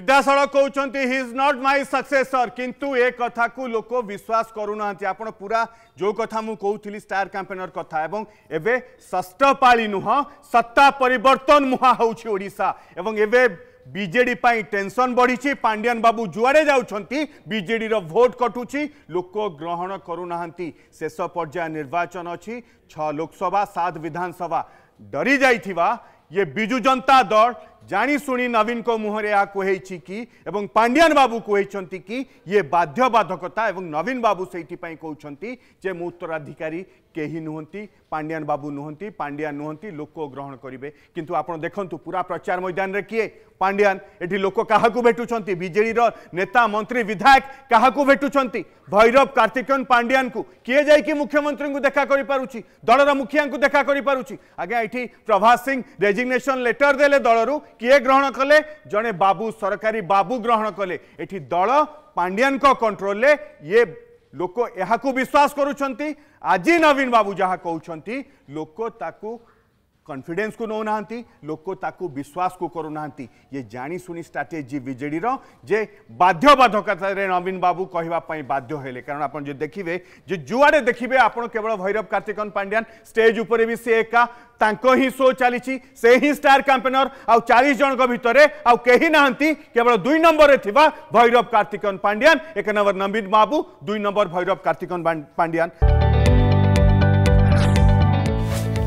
ସିଧାସଳଖ କହୁଛନ୍ତି he is not ମାଇ ସକ୍ସେସର କିନ୍ତୁ ଏ କଥାକୁ ଲୋକ ବିଶ୍ୱାସ କରୁନାହାନ୍ତି ଆପଣ ପୁରା ଯେଉଁ କଥା ମୁଁ କହୁଥିଲି ଷ୍ଟାର କ୍ୟାମ୍ପେନର କଥା ଏବଂ ଏବେ ଷଷ୍ଠ ପାଳି ନୁହଁ ସତ୍ତା ପରିବର୍ତ୍ତନ ମୁହାଁ ହେଉଛି ଓଡ଼ିଶା ଏବଂ ଏବେ ବିଜେଡି ପାଇଁ ଟେନସନ୍ ବଢ଼ିଛି ପାଣ୍ଡିଆନ ବାବୁ ଯୁଆଡ଼େ ଯାଉଛନ୍ତି ବିଜେଡ଼ିର ଭୋଟ୍ କଟୁଛି ଲୋକ ଗ୍ରହଣ କରୁନାହାନ୍ତି ଶେଷ ପର୍ଯ୍ୟାୟ ନିର୍ବାଚନ ଅଛି ଛଅ ଲୋକସଭା ସାତ ବିଧାନସଭା ଡରି ଯାଇଥିବା ଇଏ ବିଜୁ ଜନତା ଦଳ जाशु नवीन को मुहरे या कहई कि पांडियान बाबू कहते कि ये बाध्यबाधकता नवीन बाबू से कहते जे मो उत्तराधिकारी कहीं नुहंती पांडियान बाबू नुहति पांडिया नुहति लोक ग्रहण करेंगे किंतु आप देखु पूरा प्रचार मैदान में किए पांड्यान ये लोक क्या भेटुं विजेर नेता मंत्री विधायक क्या भेटुं भैरव कार्तिकन पांडियान को किए जा मुख्यमंत्री को देखा करूँ दलर मुखिया को देखा करज्ञा ये प्रभास सिंह रेजिग्नेसन लेटर दे दलर किए ग्रहण कले जड़े बाबू सरकारी बाबू ग्रहण कले दल पांड्यान कंट्रोल ये लोक यहाँ विश्वास करुँच आज नवीन बाबू जहाँ कहते लोकता कन्फिडेन्स को नौ ना लोक विश्वास को करूना ये जाणीशुनी स्ट्राटेजी विजेडर जे बाध्यबाधकता नवीन बाबू कहवाई बाध्य कारण आप देखिए जो जुआड़े देखिए आप केवल भैरव कार्तिकन पांड्यान स्टेज उपर भी सी एका ही शो चली स्टार कैंपेनर आ चालीस जन भितर आई ना केवल दुई नंबर में भैरव कार्तिकन पांड्यान एक नंबर नवीन बाबू दुई नंबर भैरव कार्तिकन पांड्यान